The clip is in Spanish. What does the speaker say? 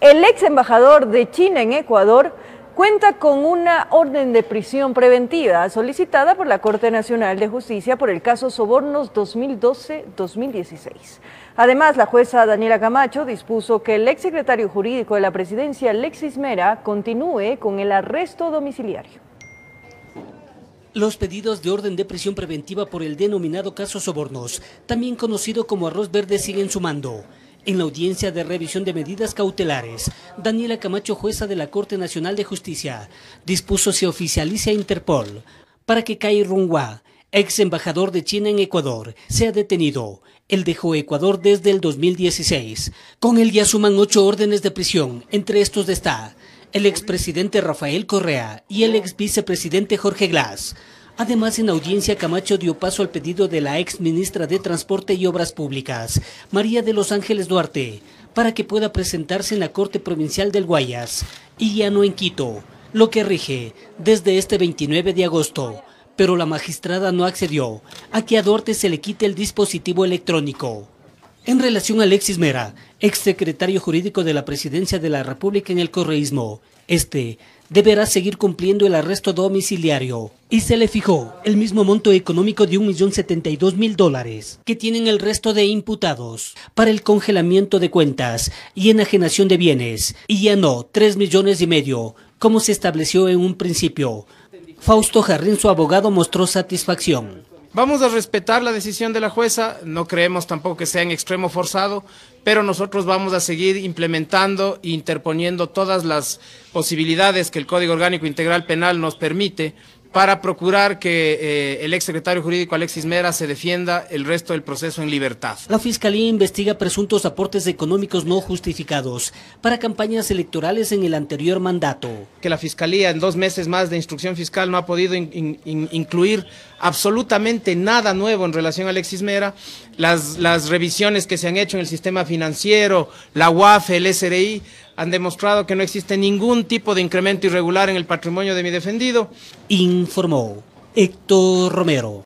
El ex embajador de China en Ecuador cuenta con una orden de prisión preventiva solicitada por la Corte Nacional de Justicia por el caso Sobornos 2012-2016. Además, la jueza Daniela Camacho dispuso que el ex secretario jurídico de la presidencia, Alexis Mera, continúe con el arresto domiciliario. Los pedidos de orden de prisión preventiva por el denominado caso Sobornos, también conocido como Arroz Verde, siguen sumando. En la audiencia de revisión de medidas cautelares, Daniela Camacho, jueza de la Corte Nacional de Justicia, dispuso se oficialice a Interpol para que Kai Rungua, ex embajador de China en Ecuador, sea detenido. Él dejó Ecuador desde el 2016. Con él ya suman ocho órdenes de prisión, entre estos está el expresidente Rafael Correa y el ex vicepresidente Jorge Glass. Además, en audiencia, Camacho dio paso al pedido de la ex ministra de Transporte y Obras Públicas, María de los Ángeles Duarte, para que pueda presentarse en la Corte Provincial del Guayas y ya no en Quito, lo que rige desde este 29 de agosto. Pero la magistrada no accedió a que a Duarte se le quite el dispositivo electrónico. En relación a Alexis Mera, secretario jurídico de la Presidencia de la República en el Correísmo, este deberá seguir cumpliendo el arresto domiciliario. Y se le fijó el mismo monto económico de mil dólares que tienen el resto de imputados para el congelamiento de cuentas y enajenación de bienes, y ya no 3 millones y medio, como se estableció en un principio. Fausto Jarrín, su abogado, mostró satisfacción. Vamos a respetar la decisión de la jueza, no creemos tampoco que sea en extremo forzado, pero nosotros vamos a seguir implementando e interponiendo todas las posibilidades que el Código Orgánico Integral Penal nos permite para procurar que eh, el ex secretario jurídico Alexis Mera se defienda el resto del proceso en libertad. La Fiscalía investiga presuntos aportes económicos no justificados para campañas electorales en el anterior mandato. Que la Fiscalía en dos meses más de instrucción fiscal no ha podido incluir absolutamente nada nuevo en relación a Alexis Mera, las, las revisiones que se han hecho en el sistema financiero, la UAF, el SRI, han demostrado que no existe ningún tipo de incremento irregular en el patrimonio de mi defendido. Informó Héctor Romero.